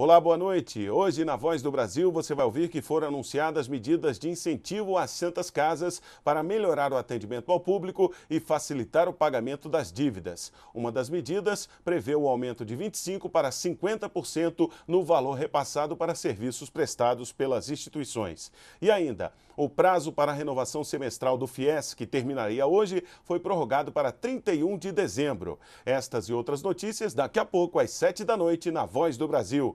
Olá, boa noite. Hoje, na Voz do Brasil, você vai ouvir que foram anunciadas medidas de incentivo às Santas Casas para melhorar o atendimento ao público e facilitar o pagamento das dívidas. Uma das medidas prevê o aumento de 25% para 50% no valor repassado para serviços prestados pelas instituições. E ainda, o prazo para a renovação semestral do FIES, que terminaria hoje, foi prorrogado para 31 de dezembro. Estas e outras notícias daqui a pouco, às 7 da noite, na Voz do Brasil